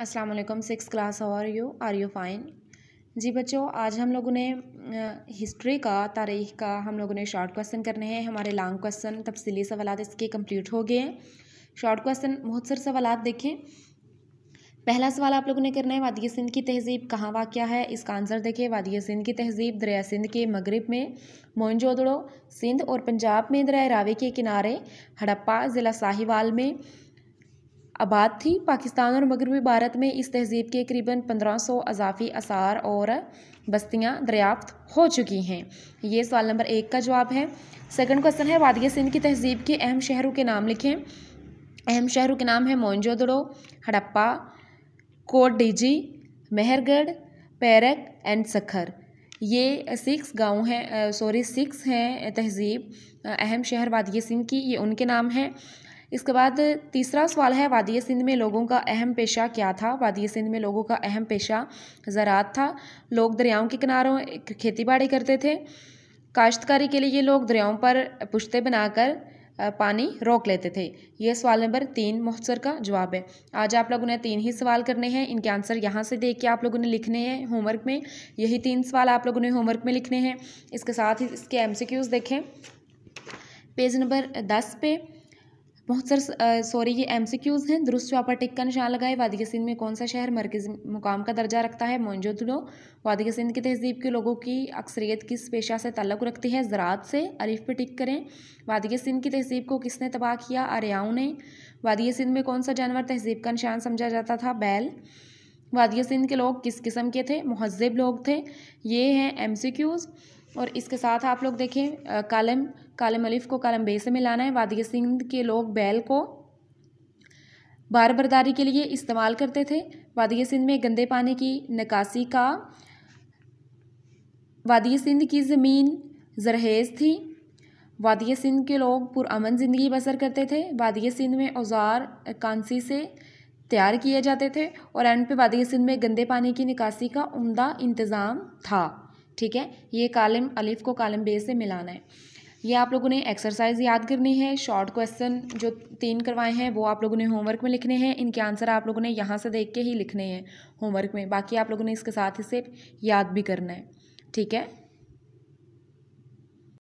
Aslam six class और you are you fine जी बच्चों आज हम लोगों ने हिस्ट्री का तारीख का हम लोगों ने शॉर्ट क्वेश्चन करने हैं हमारे लॉन्ग क्वेश्चन तफसीली सवाल इसके कंप्लीट हो गए हैं शॉर्ट क्वेश्चन बहुत सारे सवाल देखें पहला सवाल आप लोगों ने करना है वादिया सिंध की तहजीब कहाँ वाक़ है इसका आंसर देखिए वादिया सिंध की तहजीब दरिया सिंध के मगरब में मोइनजोदड़ो सिंध और पंजाब में दरिया रावे के किनारे हड़प्पा ज़िला साहिवाल में आबाद थी पाकिस्तान और मगरबी भारत में इस तहजीब के करीबन 1500 अजाफी आसार और बस्तियाँ दरियाफ्त हो चुकी हैं ये सवाल नंबर एक का जवाब है सेकंड क्वेश्चन है वादिय सिंध की तहजीब के अहम शहरों के नाम लिखें अहम शहरों के नाम है मोनजोदड़ो हड़प्पा कोटडीजी मेहरगढ़ पैरक एंड सखर ये सिक्स गांव हैं सॉरी सिक्स हैं तहजीब अहम शहर वादिय सिंह की ये उनके नाम हैं इसके बाद तीसरा सवाल है वादिय सिंध में लोगों का अहम पेशा क्या था वादिय सिंध में लोगों का अहम पेशा ज़रात था लोग दरियाओं के किनारों खेती बाड़ी करते थे काश्तकारी के लिए ये लोग दरियाओं पर पुश्ते बनाकर पानी रोक लेते थे ये सवाल नंबर तीन मुख्तर का जवाब है आज आप लोगों ने तीन ही सवाल करने हैं इनके आंसर यहाँ से देख के आप लोगों ने लिखने हैं होमवर्क में यही तीन सवाल आप लोगों ने होमवर्क में लिखने हैं इसके साथ ही इसके एम देखें पेज नंबर दस पे बहुत सर सॉरी ये एम सी क्यूज़ हैं दुरुस्त व्यापार टिक का निशान लगाए वादी सिंध में कौन सा शहर मरकज मुकाम का दर्जा रखता है मोइनजोदड़ो वादी सिंध की तहजीब के लोगों की अक्सरियत किस पेशा से तल्लक रखती है ज़रात से अरीफ पे टिक करें वादी सिंध की तहजीब को किसने तबाह किया आर्याओं ने वादी सिंध में कौन सा जानवर तहजीब का निशान समझा जाता था बैल वादी सिंध के लोग किस किस्म के थे महजब लोग थे ये हैं एम सी क्यूज़ और इसके साथ आप लोग देखें कालम कालम अलिफ को कालम बे से मिलाना है वादिया सिंध के लोग बैल को बार के लिए इस्तेमाल करते थे वादिया सिंध में गंदे पानी की निकासी का वादिया सिंध की ज़मीन जरहेज़ थी वादिया सिंध के लोग पुरान ज़िंदगी बसर करते थे वादिया सिंध में औजार कांसी से तैयार किए जाते थे और एंड पे वादिया सिंध में गंदे पानी की निकासी का उमदा इंतज़ाम था ठीक है ये कालम अलिफ को कालम बे से मिलाना है ये आप लोगों ने एक्सरसाइज याद करनी है शॉर्ट क्वेश्चन जो तीन करवाए हैं वो आप लोगों ने होमवर्क में लिखने हैं इनके आंसर आप लोगों ने यहाँ से देख के ही लिखने हैं होमवर्क में बाकी आप लोगों ने इसके साथ ही से याद भी करना है ठीक है